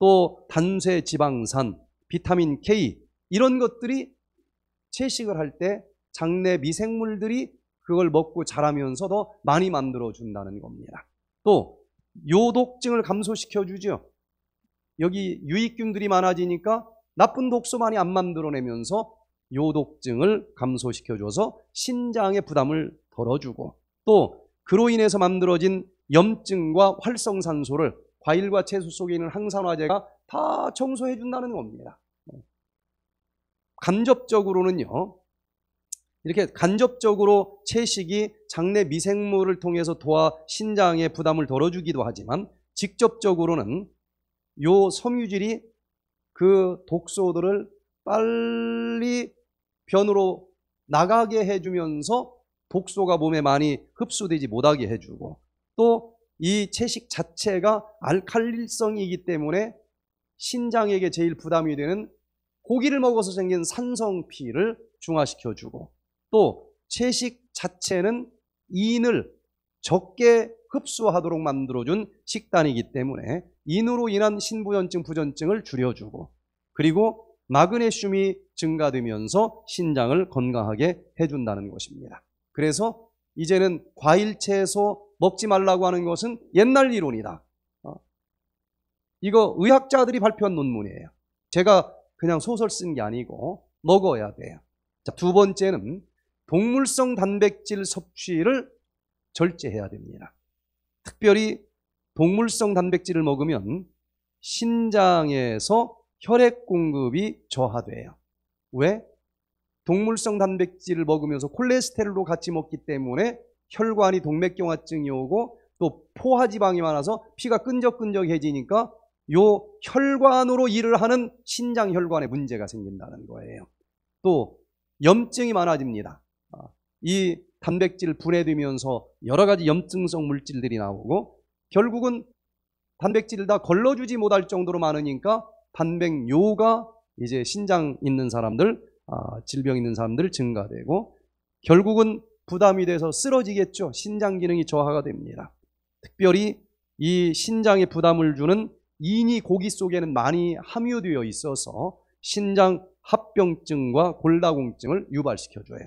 또 단세 지방산, 비타민 K 이런 것들이 채식을 할 때 장내 미생물들이 그걸 먹고 자라면서 더 많이 만들어 준다는 겁니다. 또 요독증을 감소시켜 주죠. 여기 유익균들이 많아지니까 나쁜 독소만이 안 만들어내면서 요독증을 감소시켜줘서 신장의 부담을 덜어주고 또 그로 인해서 만들어진 염증과 활성산소를 과일과 채소 속에 있는 항산화제가 다 청소해 준다는 겁니다. 네. 간접적으로는요. 이렇게 간접적으로 채식이 장내 미생물을 통해서 도와 신장의 부담을 덜어주기도 하지만 직접적으로는 요 섬유질이 그 독소들을 빨리 변으로 나가게 해주면서 독소가 몸에 많이 흡수되지 못하게 해주고 또 이 채식 자체가 알칼리성이기 때문에 신장에게 제일 부담이 되는 고기를 먹어서 생긴 산성피를 중화시켜주고 또 채식 자체는 인을 적게 흡수하도록 만들어준 식단이기 때문에 인으로 인한 신부전증, 부전증을 줄여주고 그리고 마그네슘이 증가되면서 신장을 건강하게 해준다는 것입니다. 그래서 이제는 과일, 채소 먹지 말라고 하는 것은 옛날 이론이다. 어. 이거 의학자들이 발표한 논문이에요. 제가 그냥 소설 쓴 게 아니고 먹어야 돼요. 자, 두 번째는 동물성 단백질 섭취를 절제해야 됩니다. 특별히 동물성 단백질을 먹으면 신장에서 혈액 공급이 저하돼요. 왜? 동물성 단백질을 먹으면서 콜레스테롤도 같이 먹기 때문에 혈관이 동맥경화증이 오고 또 포화지방이 많아서 피가 끈적끈적해지니까 요 혈관으로 일을 하는 신장 혈관에 문제가 생긴다는 거예요. 또 염증이 많아집니다. 아, 이 단백질 분해되면서 여러 가지 염증성 물질들이 나오고 결국은 단백질을 다 걸러주지 못할 정도로 많으니까 단백뇨가 이제 신장 있는 사람들, 아, 질병 있는 사람들 증가되고 결국은 부담이 돼서 쓰러지겠죠. 신장 기능이 저하가 됩니다. 특별히 이 신장에 부담을 주는 인이 고기 속에는 많이 함유되어 있어서 신장 합병증과 골다공증을 유발시켜줘요.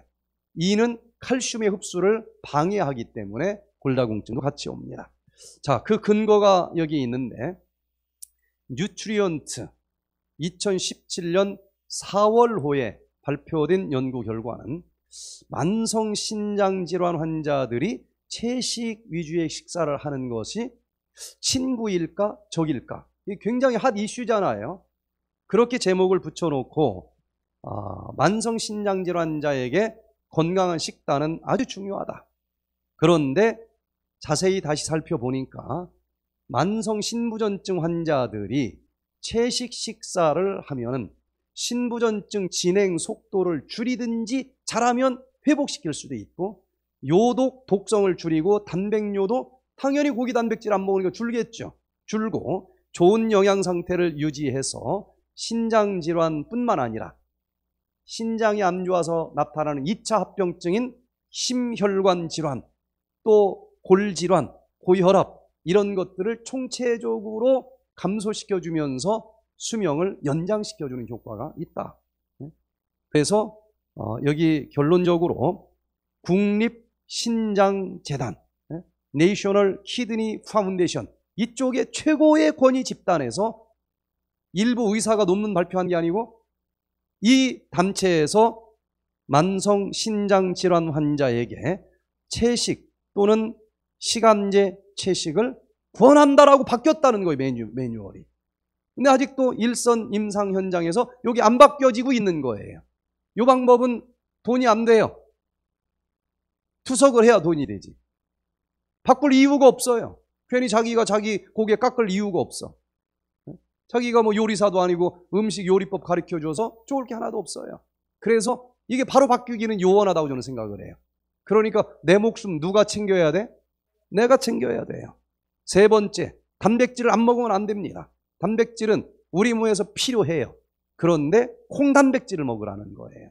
이는 칼슘의 흡수를 방해하기 때문에 골다공증도 같이 옵니다. 자, 그 근거가 여기 있는데 뉴트리언트 2017년 4월호에 발표된 연구 결과는 만성 신장 질환 환자들이 채식 위주의 식사를 하는 것이 친구일까 적일까 굉장히 핫 이슈잖아요. 그렇게 제목을 붙여놓고 아, 만성 신장 질환자에게 건강한 식단은 아주 중요하다. 그런데 자세히 다시 살펴보니까 만성 신부전증 환자들이 채식 식사를 하면 신부전증 진행 속도를 줄이든지 잘하면 회복시킬 수도 있고 요독 독성을 줄이고 단백뇨도 당연히 고기 단백질 안 먹으니까 줄겠죠. 줄고 좋은 영양 상태를 유지해서 신장 질환뿐만 아니라 신장이 안 좋아서 나타나는 2차 합병증인 심혈관 질환 또 골질환, 고혈압 이런 것들을 총체적으로 감소시켜 주면서 수명을 연장시켜 주는 효과가 있다. 네. 그래서 어, 여기 결론적으로 국립 신장 재단 네이셔널 키드니 파운데이션 이쪽의 최고의 권위 집단에서 일부 의사가 논문 발표한 게 아니고 이 단체에서 만성 신장 질환 환자에게 채식 또는 시간제 채식을 권한다라고 바뀌었다는 거예요. 매뉴, 매뉴얼이. 근데 아직도 일선 임상 현장에서 여기 안 바뀌어지고 있는 거예요. 이 방법은 돈이 안 돼요. 투석을 해야 돈이 되지. 바꿀 이유가 없어요. 괜히 자기가 자기 고개 깎을 이유가 없어. 자기가 뭐 요리사도 아니고 음식 요리법 가르쳐 줘서 좋을 게 하나도 없어요. 그래서 이게 바로 바뀌기는 요원하다고 저는 생각을 해요. 그러니까 내 목숨 누가 챙겨야 돼? 내가 챙겨야 돼요. 세 번째, 단백질을 안 먹으면 안 됩니다. 단백질은 우리 몸에서 필요해요. 그런데 콩단백질을 먹으라는 거예요.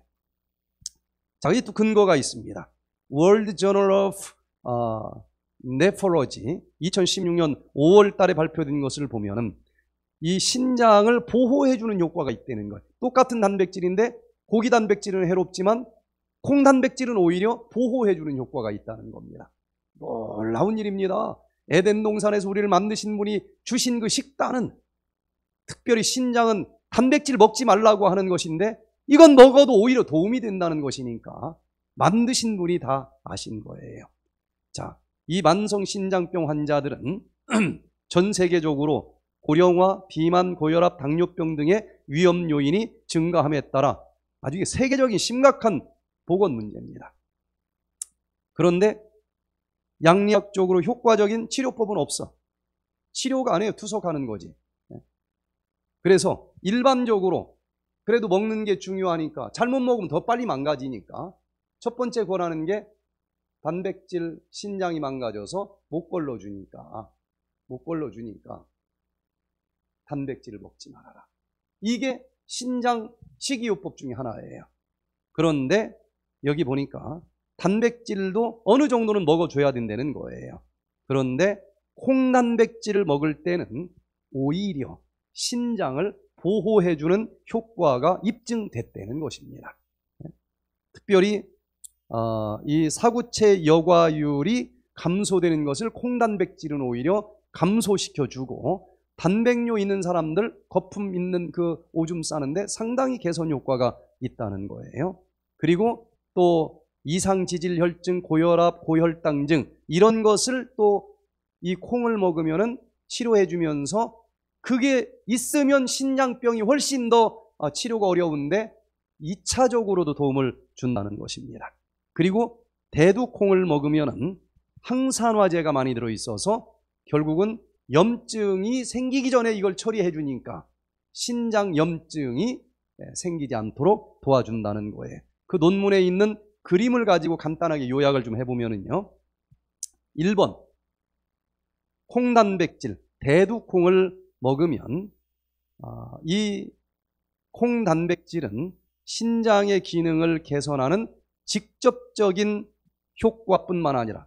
자, 이또 근거가 있습니다. World Journal of 어, Nephrology 2016년 5월 달에 발표된 것을 보면이 신장을 보호해주는 효과가 있다는 거예요. 똑같은 단백질인데 고기 단백질은 해롭지만 콩 단백질은 오히려 보호해주는 효과가 있다는 겁니다. 놀라운 일입니다. 에덴 농산에서 우리를 만드신 분이 주신 그 식단은 특별히 신장은 단백질 먹지 말라고 하는 것인데 이건 먹어도 오히려 도움이 된다는 것이니까 만드신 분이 다 아신 거예요. 자, 이 만성 신장병 환자들은 (clears throat) 전 세계적으로 고령화, 비만, 고혈압, 당뇨병 등의 위험 요인이 증가함에 따라 아주 세계적인 심각한 보건 문제입니다. 그런데 약리학적으로 효과적인 치료법은 없어. 치료가 아니에요 투석하는 거지. 예. 그래서 일반적으로 그래도 먹는 게 중요하니까 잘못 먹으면 더 빨리 망가지니까 첫 번째 권하는 게 단백질 신장이 망가져서 못 걸러주니까 못 걸러주니까 단백질을 먹지 말아라. 이게 신장 식이요법 중에 하나예요. 그런데 여기 보니까 단백질도 어느 정도는 먹어줘야 된다는 거예요. 그런데 콩단백질을 먹을 때는 오히려 신장을 보호해주는 효과가 입증됐다는 것입니다. 특별히 어, 이 사구체 여과율이 감소되는 것을 콩단백질은 오히려 감소시켜주고 단백뇨 있는 사람들 거품 있는 그 오줌 싸는데 상당히 개선 효과가 있다는 거예요. 그리고 또 이상지질 혈증, 고혈압, 고혈당증 이런 것을 또 이 콩을 먹으면은 치료해 주면서 그게 있으면 신장병이 훨씬 더 아, 치료가 어려운데 2차적으로도 도움을 준다는 것입니다. 그리고 대두콩을 먹으면은 항산화제가 많이 들어 있어서 결국은 염증이 생기기 전에 이걸 처리해 주니까 신장 염증이 예, 생기지 않도록 도와준다는 거예요. 그 논문에 있는 그림을 가지고 간단하게 요약을 좀 해보면요. 1번 콩단백질 대두콩을 먹으면 아, 이 콩단백질은 신장의 기능을 개선하는 직접적인 효과뿐만 아니라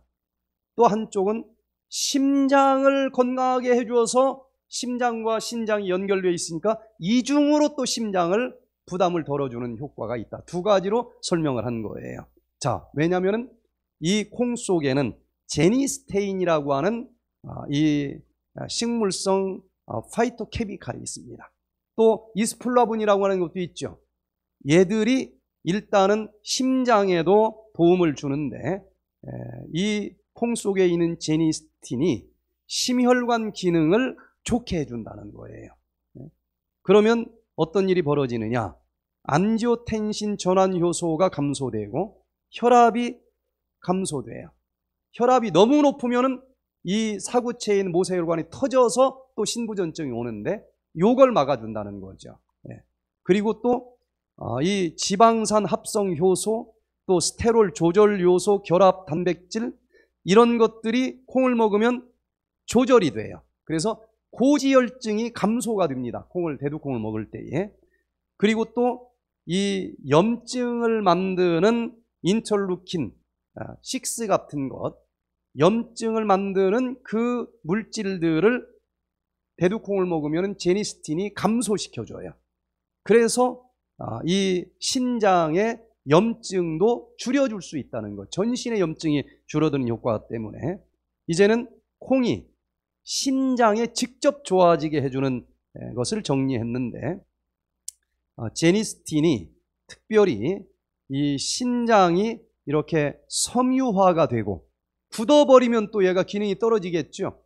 또 한쪽은 심장을 건강하게 해주어서 심장과 신장이 연결되어 있으니까 이중으로 또 심장을 부담을 덜어주는 효과가 있다. 두 가지로 설명을 한 거예요. 자, 왜냐하면 이 콩 속에는 제니스테인이라고 하는 아, 이 아, 식물성 어, 파이토 케미칼이 있습니다. 또 이스플라본이라고 하는 것도 있죠. 얘들이 일단은 심장에도 도움을 주는데 이 콩 속에 있는 제니스틴이 심혈관 기능을 좋게 해준다는 거예요. 그러면 어떤 일이 벌어지느냐? 안지오텐신 전환 효소가 감소되고 혈압이 감소돼요. 혈압이 너무 높으면은 이 사구체인 모세혈관이 터져서 또 신부전증이 오는데 요걸 막아준다는 거죠. 예. 그리고 또이 어, 지방산 합성 효소, 또 스테롤 조절 요소, 결합 단백질 이런 것들이 콩을 먹으면 조절이 돼요. 그래서 고지혈증이 감소가 됩니다. 콩을 대두콩을 먹을 때에. 그리고 또이 염증을 만드는 인철루킨 6 아, 같은 것 염증을 만드는 그 물질들을 대두콩을 먹으면 제니스틴이 감소시켜줘요. 그래서 아, 이 신장의 염증도 줄여줄 수 있다는 것. 전신의 염증이 줄어드는 효과 때문에 이제는 콩이 신장에 직접 좋아지게 해주는 것을 정리했는데 어, 제니스틴이 특별히 이 신장이 이렇게 섬유화가 되고 굳어버리면 또 얘가 기능이 떨어지겠죠.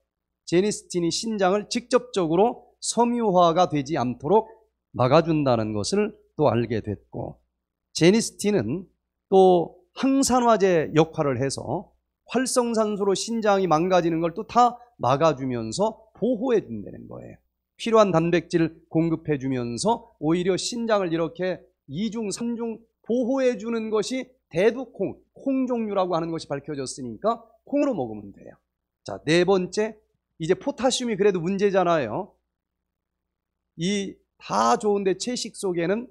제니스틴이 신장을 직접적으로 섬유화가 되지 않도록 막아준다는 것을 또 알게 됐고 제니스틴은 또 항산화제 역할을 해서 활성산소로 신장이 망가지는 걸 또 다 막아주면서 보호해준다는 거예요. 필요한 단백질 공급해 주면서 오히려 신장을 이렇게 2중, 3중 보호해 주는 것이 대두콩, 콩 종류라고 하는 것이 밝혀졌으니까 콩으로 먹으면 돼요. 자, 네 번째. 이제 포타슘이 그래도 문제잖아요. 이 다 좋은데 채식 속에는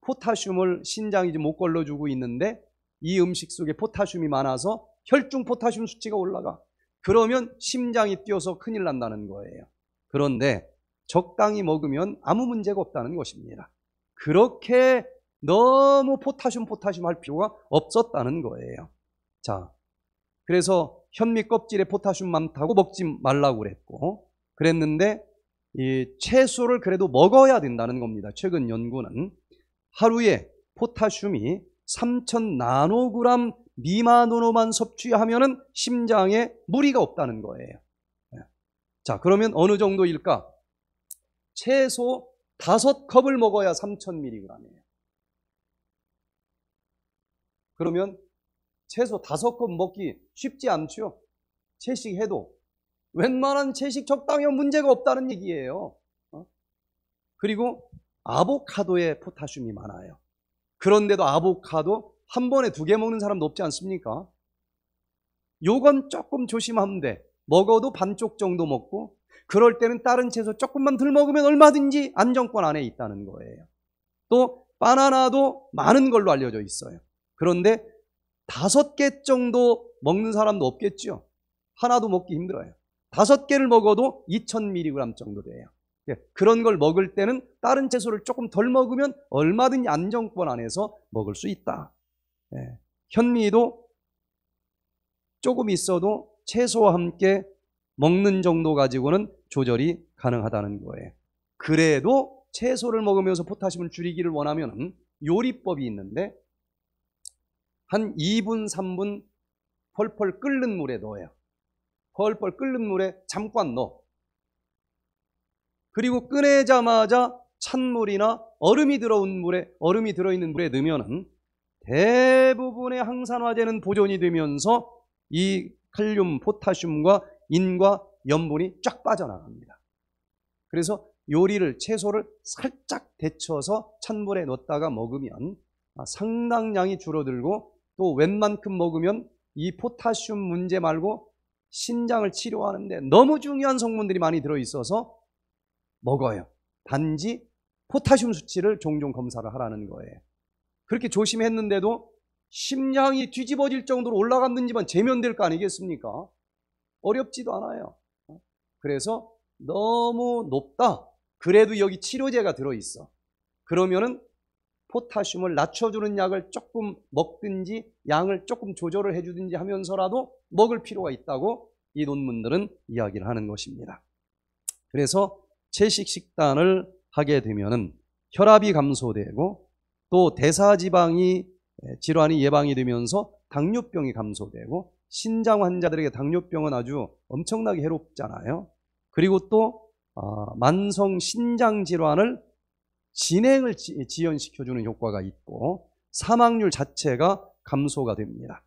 포타슘을 신장이 못 걸러주고 있는데 이 음식 속에 포타슘이 많아서 혈중 포타슘 수치가 올라가. 그러면 심장이 뛰어서 큰일 난다는 거예요. 그런데 적당히 먹으면 아무 문제가 없다는 것입니다. 그렇게 너무 포타슘 포타슘 할 필요가 없었다는 거예요. 자, 그래서 현미 껍질에 포타슘 많다고 먹지 말라고 그랬고 그랬는데 이 채소를 그래도 먹어야 된다는 겁니다. 최근 연구는 하루에 포타슘이 3 0 0 0 나노그램 미만으로만 섭취하면 심장에 무리가 없다는 거예요. 자, 그러면 어느 정도일까? 최소 다섯 컵을 먹어야 3,000mg이에요. 그러면 채소 다섯 컵 먹기 쉽지 않죠? 채식해도. 웬만한 채식 적당히 문제가 없다는 얘기예요. 어? 그리고 아보카도에 포타슘이 많아요. 그런데도 아보카도 한 번에 두 개 먹는 사람 높지 않습니까? 요건 조금 조심하면 돼. 먹어도 반쪽 정도 먹고 그럴 때는 다른 채소 조금만 덜 먹으면 얼마든지 안정권 안에 있다는 거예요. 또 바나나도 많은 걸로 알려져 있어요. 그런데 다섯 개 정도 먹는 사람도 없겠죠. 하나도 먹기 힘들어요. 다섯 개를 먹어도 2000mg 정도 돼요. 예, 그런 걸 먹을 때는 다른 채소를 조금 덜 먹으면 얼마든지 안정권 안에서 먹을 수 있다. 예, 현미도 조금 있어도 채소와 함께 먹는 정도 가지고는 조절이 가능하다는 거예요. 그래도 채소를 먹으면서 포타슘을 줄이기를 원하면 요리법이 있는데 한 2분, 3분 펄펄 끓는 물에 넣어요. 펄펄 끓는 물에 잠깐 넣어. 그리고 꺼내자마자 찬물이나 얼음이 들어온 물에 얼음이 들어있는 물에 넣으면 대부분의 항산화제는 보존이 되면서 이 칼륨, 포타슘과 인과 염분이 쫙 빠져나갑니다. 그래서 요리를 채소를 살짝 데쳐서 찬물에 넣었다가 먹으면 아, 상당량이 줄어들고 또 웬만큼 먹으면 이 포타슘 문제 말고 신장을 치료하는데 너무 중요한 성분들이 많이 들어있어서 먹어요. 단지 포타슘 수치를 종종 검사를 하라는 거예요. 그렇게 조심했는데도 심장이 뒤집어질 정도로 올라갔는지만 재면될 거 아니겠습니까? 어렵지도 않아요. 그래서 너무 높다. 그래도 여기 치료제가 들어있어. 그러면은 포타슘을 낮춰주는 약을 조금 먹든지 양을 조금 조절을 해주든지 하면서라도 먹을 필요가 있다고 이 논문들은 이야기를 하는 것입니다. 그래서 채식 식단을 하게 되면은 혈압이 감소되고 또 대사지방이 예, 질환이 예방이 되면서 당뇨병이 감소되고 신장 환자들에게 당뇨병은 아주 엄청나게 해롭잖아요. 그리고 또 아, 만성 신장 질환을 진행을 지연시켜주는 효과가 있고 사망률 자체가 감소가 됩니다.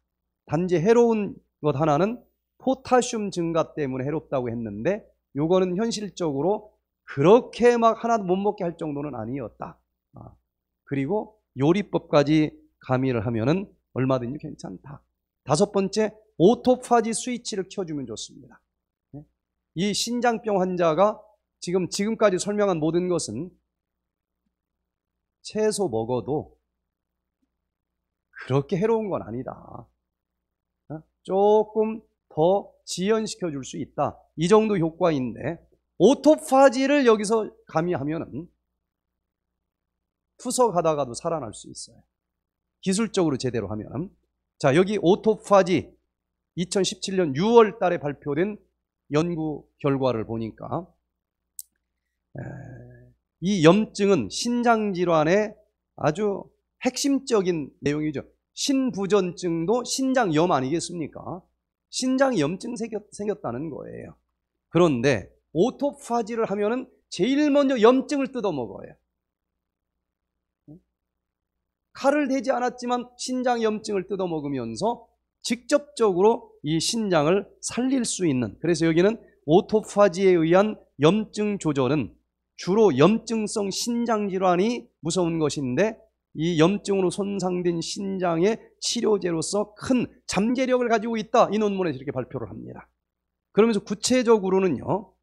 단지 해로운 것 하나는 포타슘 증가 때문에 해롭다고 했는데 요거는 현실적으로 그렇게 막 하나도 못 먹게 할 정도는 아니었다. 아, 그리고 요리법까지 가미를 하면은 얼마든지 괜찮다. 다섯 번째, 오토파지 스위치를 켜주면 좋습니다. 네. 이 신장병 환자가 지금, 지금까지 설명한 모든 것은 채소 먹어도 그렇게 해로운 건 아니다. 어? 조금 더 지연시켜 줄 수 있다. 이 정도 효과인데, 오토파지를 여기서 가미하면은 투석하다가도 살아날 수 있어요. 기술적으로 제대로 하면 자 여기 오토파지 2017년 6월 달에 발표된 연구 결과를 보니까 이 염증은 신장질환의 아주 핵심적인 내용이죠. 신부전증도 신장염 아니겠습니까? 신장염증 생겼다는 거예요. 그런데 오토파지를 하면은 제일 먼저 염증을 뜯어먹어요. 칼을 대지 않았지만 신장 염증을 뜯어먹으면서 직접적으로 이 신장을 살릴 수 있는 그래서 여기는 오토파지에 의한 염증 조절은 주로 염증성 신장 질환이 무서운 것인데 이 염증으로 손상된 신장의 치료제로서 큰 잠재력을 가지고 있다 이 논문에서 이렇게 발표를 합니다 그러면서 구체적으로는요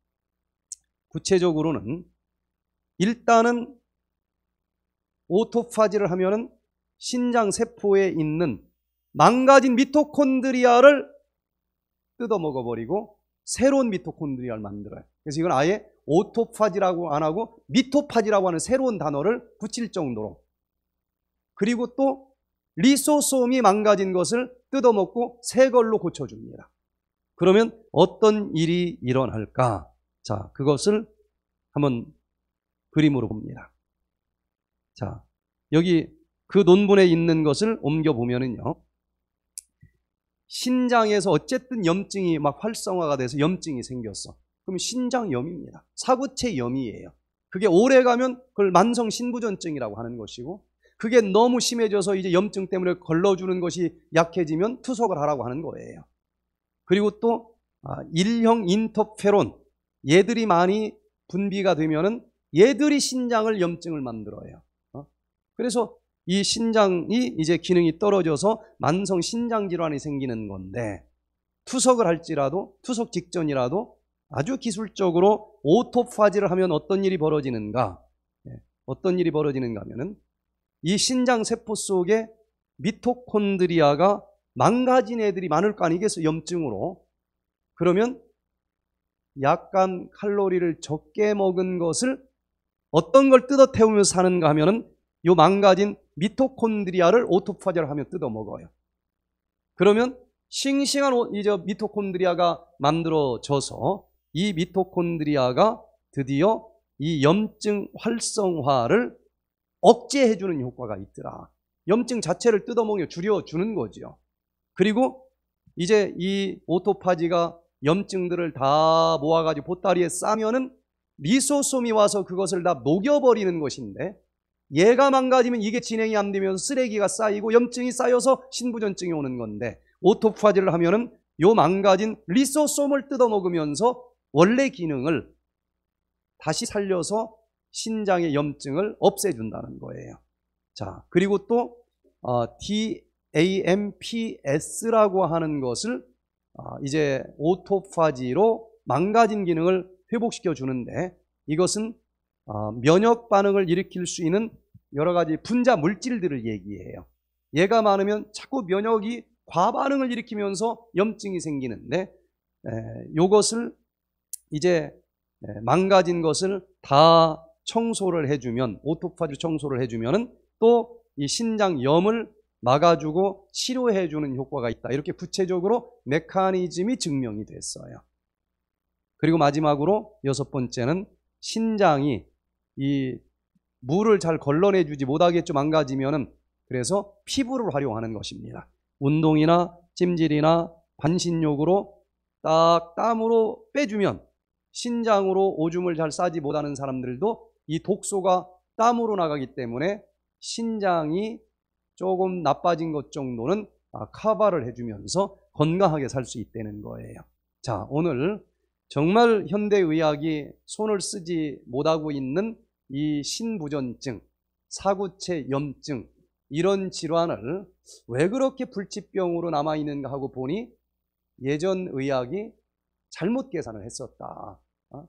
구체적으로는 일단은 오토파지를 하면은 신장 세포에 있는 망가진 미토콘드리아를 뜯어먹어 버리고 새로운 미토콘드리아를 만들어요. 그래서 이건 아예 오토파지라고 안 하고 미토파지라고 하는 새로운 단어를 붙일 정도로 그리고 또 리소솜이 망가진 것을 뜯어먹고 새 걸로 고쳐줍니다. 그러면 어떤 일이 일어날까? 자, 그것을 한번 그림으로 봅니다. 자, 여기 그 논문에 있는 것을 옮겨보면은요. 신장에서 어쨌든 염증이 막 활성화가 돼서 염증이 생겼어. 그럼 신장염입니다. 사구체염이에요. 그게 오래 가면 그걸 만성 신부전증이라고 하는 것이고 그게 너무 심해져서 이제 염증 때문에 걸러주는 것이 약해지면 투석을 하라고 하는 거예요. 그리고 또 아, 일형 인터페론 얘들이 많이 분비가 되면은 얘들이 신장을 염증을 만들어요. 어? 그래서 이 신장이 이제 기능이 떨어져서 만성 신장 질환이 생기는 건데 투석을 할지라도 투석 직전이라도 아주 기술적으로 오토파지를 하면 어떤 일이 벌어지는가? 예, 어떤 일이 벌어지는가 하면은 이 신장 세포 속에 미토콘드리아가 망가진 애들이 많을 거 아니겠어요? 염증으로. 그러면 약간 칼로리를 적게 먹은 것을 어떤 걸 뜯어 태우면서 사는가 하면은 요 망가진 미토콘드리아를 오토파지를 하면 뜯어먹어요. 그러면 싱싱한 이제 미토콘드리아가 만들어져서 이 미토콘드리아가 드디어 이 염증 활성화를 억제해주는 효과가 있더라. 염증 자체를 뜯어먹여 줄여주는 거죠 그리고 이제 이 오토파지가 염증들을 다 모아가지고 보따리에 싸면은 리소솜이 와서 그것을 다 녹여버리는 것인데 얘가 망가지면 이게 진행이 안 되면 쓰레기가 쌓이고 염증이 쌓여서 신부전증이 오는 건데 오토파지를 하면은 요 망가진 리소솜을 뜯어먹으면서 원래 기능을 다시 살려서 신장의 염증을 없애준다는 거예요. 자, 그리고 또 어, DAMPS라고 하는 것을 어, 이제 오토파지로 망가진 기능을 회복시켜 주는데 이것은 어, 면역 반응을 일으킬 수 있는 여러 가지 분자 물질들을 얘기해요. 얘가 많으면 자꾸 면역이 과반응을 일으키면서 염증이 생기는데 이것을 이제 망가진 것을 다 청소를 해주면 오토파지 청소를 해주면 또 이 신장염을 막아주고 치료해주는 효과가 있다. 이렇게 구체적으로 메커니즘이 증명이 됐어요. 그리고 마지막으로 여섯 번째는 신장이 이 물을 잘 걸러내주지 못하게 좀 망가지면은 그래서 피부를 활용하는 것입니다. 운동이나 찜질이나 반신욕으로 딱 땀으로 빼주면 신장으로 오줌을 잘 싸지 못하는 사람들도 이 독소가 땀으로 나가기 때문에 신장이 조금 나빠진 것 정도는 카바를 아, 해주면서 건강하게 살 수 있다는 거예요. 자, 오늘 정말 현대의학이 손을 쓰지 못하고 있는 이 신부전증, 사구체 염증 이런 질환을 왜 그렇게 불치병으로 남아 있는가 하고 보니 예전 의학이 잘못 계산을 했었다. 어?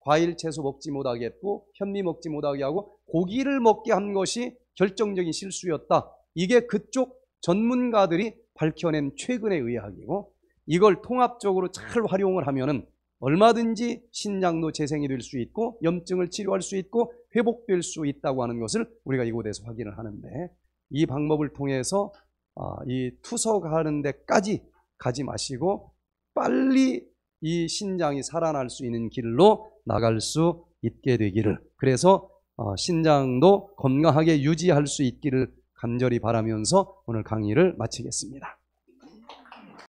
과일 채소 먹지 못하게 했고 현미 먹지 못하게 하고 고기를 먹게 한 것이 결정적인 실수였다. 이게 그쪽 전문가들이 밝혀낸 최근의 의학이고 이걸 통합적으로 잘 활용을 하면은 얼마든지 신장로 재생이 될 수 있고 염증을 치료할 수 있고 회복될 수 있다고 하는 것을 우리가 이곳에서 확인을 하는데 이 방법을 통해서 아, 이 투석하는 데까지 가지 마시고 빨리 이 신장이 살아날 수 있는 길로 나갈 수 있게 되기를 그래서 아, 신장도 건강하게 유지할 수 있기를 간절히 바라면서 오늘 강의를 마치겠습니다.